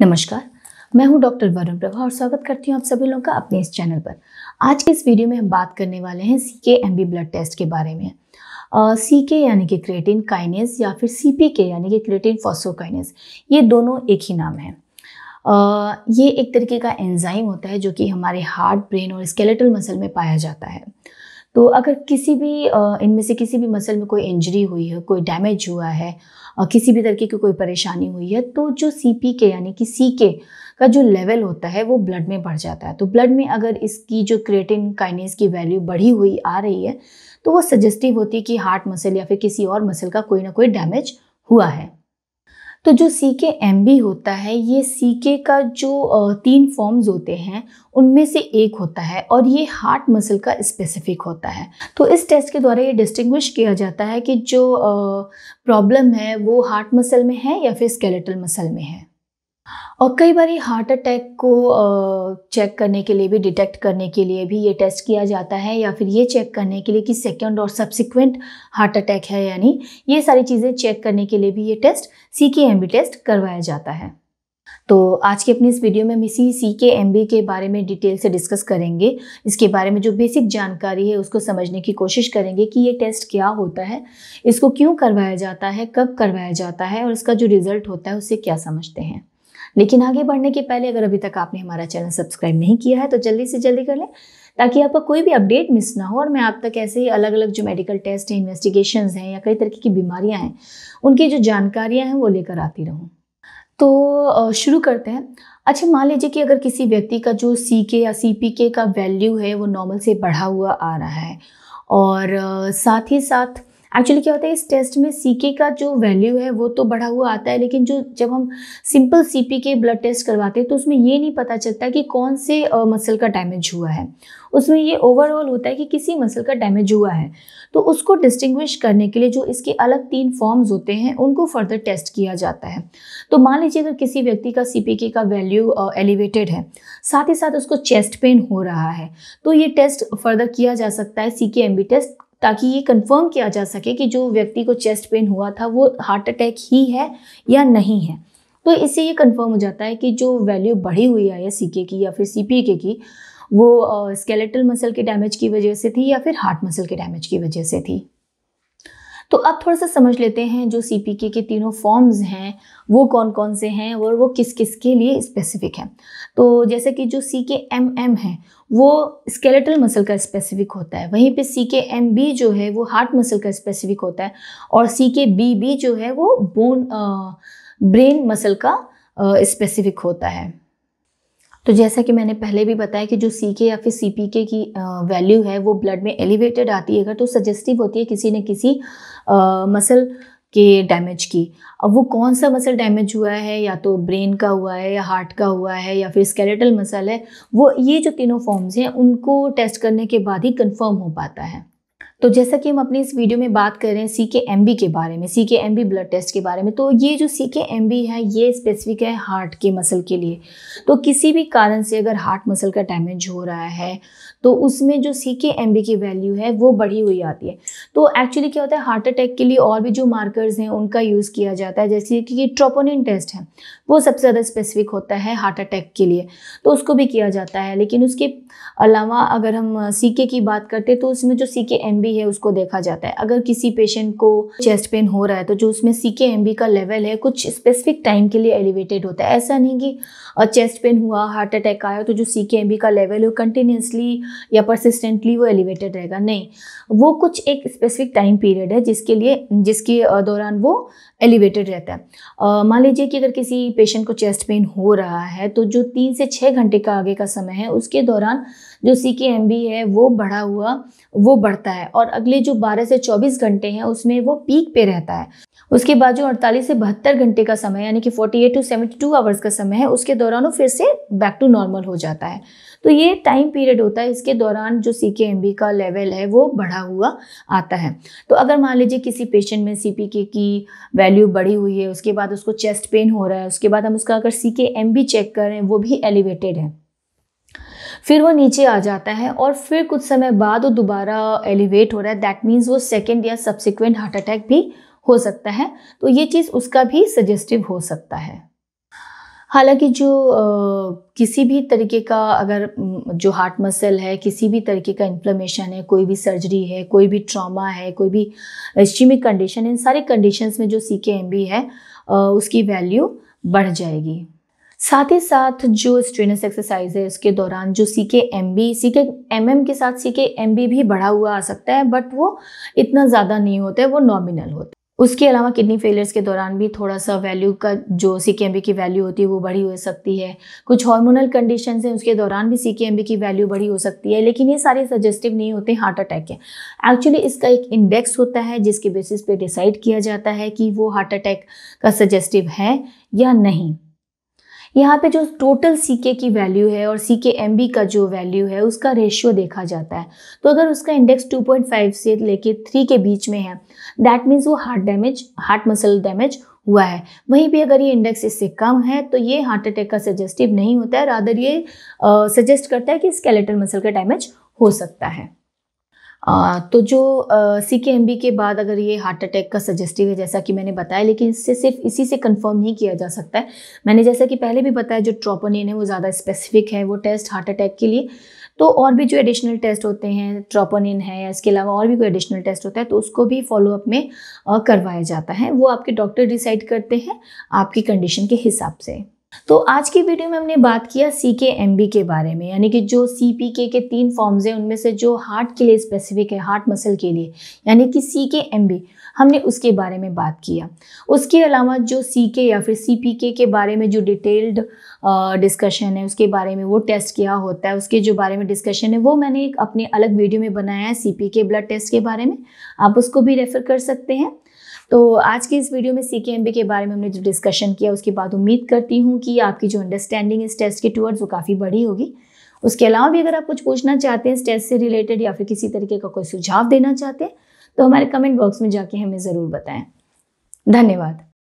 नमस्कार मैं हूं डॉक्टर वरुण प्रभा और स्वागत करती हूं आप सभी लोगों का अपने इस चैनल पर आज के इस वीडियो में हम बात करने वाले हैं सी K M B blood test के बारे में सी के यानी कि क्रेटिन काइनेस या फिर सी पी के यानी कि क्रेटिन फॉसोकाइनेज ये दोनों एक ही नाम है आ, ये एक तरीके का एंजाइम होता है जो कि हमारे हार्ट ब्रेन और स्केलेटल मसल में पाया जाता है तो अगर किसी भी इनमें से किसी भी मसल में कोई इंजरी हुई है कोई डैमेज हुआ है किसी भी तरीके की कोई परेशानी हुई है तो जो सी पी के यानी कि सी के का जो लेवल होता है वो ब्लड में बढ़ जाता है तो ब्लड में अगर इसकी जो क्रेटिन काइनेस की वैल्यू बढ़ी हुई आ रही है तो वो सजेस्टिव होती है कि हार्ट मसल या फिर किसी और मसल का कोई ना कोई डैमेज हुआ है तो जो सी के एम बी होता है ये सी के का जो तीन फॉर्म्स होते हैं उनमें से एक होता है और ये हार्ट मसल का स्पेसिफिक होता है तो इस टेस्ट के द्वारा ये डिस्टिंग्विश किया जाता है कि जो प्रॉब्लम है वो हार्ट मसल में है या फिर स्केलेटल मसल में है और कई बार हार्ट अटैक को चेक करने के लिए भी डिटेक्ट करने के लिए भी ये टेस्ट किया जाता है या फिर ये चेक करने के लिए कि सेकेंड और सब्सिक्वेंट हार्ट अटैक है यानी ये सारी चीज़ें चेक करने के लिए भी ये टेस्ट सी के एम बी टेस्ट करवाया जाता है तो आज के अपने इस वीडियो में हम इसी सी के एम बी के बारे में डिटेल से डिस्कस करेंगे इसके बारे में जो बेसिक जानकारी है उसको समझने की कोशिश करेंगे कि ये टेस्ट क्या होता है इसको क्यों करवाया जाता है कब करवाया जाता है और इसका जो रिज़ल्ट होता है उससे क्या समझते हैं लेकिन आगे बढ़ने के पहले अगर अभी तक आपने हमारा चैनल सब्सक्राइब नहीं किया है तो जल्दी से जल्दी कर लें ताकि आपका कोई भी अपडेट मिस ना हो और मैं आप तक ऐसे ही अलग अलग जो मेडिकल टेस्ट हैं इन्वेस्टिगेशन हैं या कई तरीके की बीमारियाँ हैं उनकी जो जानकारियाँ हैं वो लेकर आती रहूँ तो शुरू करते हैं अच्छा मान लीजिए कि अगर किसी व्यक्ति का जो सी के या सी पी के का वैल्यू है वो नॉर्मल से बढ़ा हुआ आ रहा है और साथ ही साथ एक्चुअली क्या होता है इस टेस्ट में सी का जो वैल्यू है वो तो बढ़ा हुआ आता है लेकिन जो जब हम सिंपल सी के ब्लड टेस्ट करवाते हैं तो उसमें ये नहीं पता चलता कि कौन से मसल का डैमेज हुआ है उसमें ये ओवरऑल होता है कि किसी मसल का डैमेज हुआ है तो उसको डिस्टिंग्विश करने के लिए जो इसके अलग तीन फॉर्म्स होते हैं उनको फर्दर टेस्ट किया जाता है तो मान लीजिए अगर किसी व्यक्ति का सी का वैल्यू एलिवेटेड है साथ ही साथ उसको चेस्ट पेन हो रहा है तो ये टेस्ट फर्दर किया जा सकता है सी टेस्ट ताकि ये कंफर्म किया जा सके कि जो व्यक्ति को चेस्ट पेन हुआ था वो हार्ट अटैक ही है या नहीं है तो इससे ये कंफर्म हो जाता है कि जो वैल्यू बढ़ी हुई है या सी की या फिर सी पी के की वो स्केलेटल मसल के डैमेज की वजह से थी या फिर हार्ट मसल के डैमेज की वजह से थी तो अब थोड़ा सा समझ लेते हैं जो सी के तीनों फॉर्म्स हैं वो कौन कौन से हैं और वो किस किस के लिए स्पेसिफिक हैं तो जैसे कि जो सी के एम एम है वो स्केलेटल मसल का स्पेसिफिक होता है वहीं पे सी के एम बी जो है वो हार्ट मसल का स्पेसिफिक होता है और सी के बी बी जो है वो बोन ब्रेन मसल का स्पेसिफिक होता है तो जैसा कि मैंने पहले भी बताया कि जो सी के या फिर सी पी के की वैल्यू है वो ब्लड में एलिवेटेड आती है अगर तो सजेस्टिव होती है किसी न किसी मसल के डैमेज की अब वो कौन सा मसल डैमेज हुआ है या तो ब्रेन का हुआ है या हार्ट का हुआ है या फिर स्केलेटल मसल है वो ये जो तीनों फॉर्म्स हैं उनको टेस्ट करने के बाद ही कंफर्म हो पाता है तो जैसा कि हम अपने इस वीडियो में बात कर रहे हैं सी के एम बी के बारे में सी K M B blood test के बारे में तो ये जो सी के एम बी है ये स्पेसिफिक है हार्ट के मसल के लिए तो किसी भी कारण से अगर हार्ट मसल का डैमेज हो रहा है तो उसमें जो सी के एम बी की वैल्यू है वो बढ़ी हुई आती है तो एक्चुअली क्या होता है हार्ट अटैक के लिए और भी जो मार्कर्स हैं उनका यूज़ किया जाता है जैसे कि ट्रोपोनिन टेस्ट है वो सबसे ज़्यादा स्पेसिफिक होता है हार्ट अटैक के लिए तो उसको भी किया जाता है लेकिन उसके अलावा अगर हम सी के की बात करते हैं तो उसमें जो सी के एम बी भी है उसको देखा जाता है अगर किसी पेशेंट को चेस्ट पेन हो रहा है तो जो उसमें सी के एम बी का लेवल है कुछ स्पेसिफिक टाइम के लिए एलिवेटेड होता है ऐसा नहीं कि चेस्ट पेन हुआ हार्ट अटैक आया तो जो सी के एम बी का लेवल है कंटिन्यूसली या परसिस्टेंटली वो एलिवेटेड रहेगा नहीं वो कुछ एक स्पेसिफिक टाइम पीरियड है जिसके लिए जिसके दौरान वो एलिवेटेड रहता है मान लीजिए कि अगर किसी पेशेंट को चेस्ट पेन हो रहा है तो जो तीन से छः घंटे का आगे का समय है उसके दौरान जो सी के एम बी है वो बढ़ा हुआ वो बढ़ता है और अगले जो 12 से 24 घंटे हैं उसमें वो पीक पे रहता है उसके बाद जो 48 से बहत्तर घंटे का समय यानी कि 48 टू सेवेंटी टू आवर्स का समय है उसके दौरान वो फिर से बैक टू नॉर्मल हो जाता है तो ये टाइम पीरियड होता है इसके दौरान जो सी के एम बी का लेवल है वो बढ़ा हुआ आता है तो अगर मान लीजिए किसी पेशेंट में सी पी के की वैल्यू बढ़ी हुई है उसके बाद उसको चेस्ट पेन हो रहा है उसके बाद हम उसका अगर सी के एम बी चेक करें वो भी एलिवेटेड है फिर वो नीचे आ जाता है और फिर कुछ समय बाद वो दोबारा एलिवेट हो रहा है दैट मीन्स वो सेकेंड या सब्सिक्वेंट हार्ट अटैक भी हो सकता है तो ये चीज़ उसका भी सजेस्टिव हो सकता है हालांकि जो आ, किसी भी तरीके का अगर जो हार्ट मसल है किसी भी तरीके का इन्फ्लेमेशन है कोई भी सर्जरी है कोई भी ट्रॉमा है कोई भी इस्टीमिक कंडीशन इन सारे कंडीशंस में जो सी के एम बी है आ, उसकी वैल्यू बढ़ जाएगी साथ ही साथ जो स्ट्रेनस एक्सरसाइज है उसके दौरान जो C K M B C K M M के साथ सी के एम बी भी बढ़ा हुआ आ सकता है बट वो इतना ज़्यादा नहीं होता है वो नॉमिनल होता है उसके अलावा किडनी फेलियर्स के दौरान भी थोड़ा सा वैल्यू का जो सी के एम बी की वैल्यू होती है वो बढ़ी हो सकती है कुछ हार्मोनल कंडीशन हैं उसके दौरान भी सी के एम बी की वैल्यू बढ़ी हो सकती है लेकिन ये सारे सजेस्टिव नहीं होते हार्ट अटैक के एक्चुअली इसका एक इंडेक्स होता है जिसके बेसिस पे डिसाइड किया जाता है कि वो हार्ट अटैक का सजेस्टिव है या नहीं यहाँ पे जो टोटल सी के की वैल्यू है और सी के एम बी का जो वैल्यू है उसका रेशियो देखा जाता है तो अगर उसका इंडेक्स 2.5 से लेके 3 के बीच में है दैट मीन्स वो heart damage heart muscle damage हुआ है वहीं भी अगर ये इंडेक्स इससे कम है तो ये हार्ट अटैक का सजेस्टिव नहीं होता है रादर ये सजेस्ट करता है कि स्केलेटल मसल का डैमेज हो सकता है तो जो सी के एम बी के बाद अगर ये हार्ट अटैक का सजेस्टिव है जैसा कि मैंने बताया लेकिन इससे सिर्फ इसी से कंफर्म नहीं किया जा सकता है मैंने जैसा कि पहले भी बताया जो ट्रोपोनिन है वो ज़्यादा स्पेसिफिक है वो टेस्ट हार्ट अटैक के लिए तो और भी जो एडिशनल टेस्ट होते हैं ट्रोपोनिन है या इसके अलावा और भी कोई एडिशनल टेस्ट होता है तो उसको भी फॉलोअप में करवाया जाता है वो आपके डॉक्टर डिसाइड करते हैं आपकी कंडीशन के हिसाब से तो आज की वीडियो में हमने बात किया सी के एम बी के बारे में यानी कि जो सी पी के के तीन फॉर्म्स हैं उनमें से जो हार्ट के लिए स्पेसिफिक है हार्ट मसल के लिए यानी कि सी के एम बी हमने उसके बारे में बात किया उसके अलावा जो सी के या फिर सी पी के के बारे में जो डिटेल्ड डिस्कशन है उसके बारे में वो टेस्ट किया होता है उसके जो बारे में डिस्कशन है वो मैंने एक अपने अलग वीडियो में बनाया है C P K blood test के बारे में आप उसको भी रेफ़र कर सकते हैं तो आज के इस वीडियो में सी के बारे में हमने जो डिस्कशन किया उसके बाद उम्मीद करती हूँ कि आपकी जो अंडरस्टैंडिंग इस टेस्ट के टूअर्ड्स वो काफ़ी बड़ी होगी उसके अलावा भी अगर आप कुछ पूछना चाहते हैं इस टेस्ट से रिलेटेड या फिर किसी तरीके का कोई सुझाव देना चाहते हैं तो हमारे कमेंट बॉक्स में जाके हमें ज़रूर बताएं धन्यवाद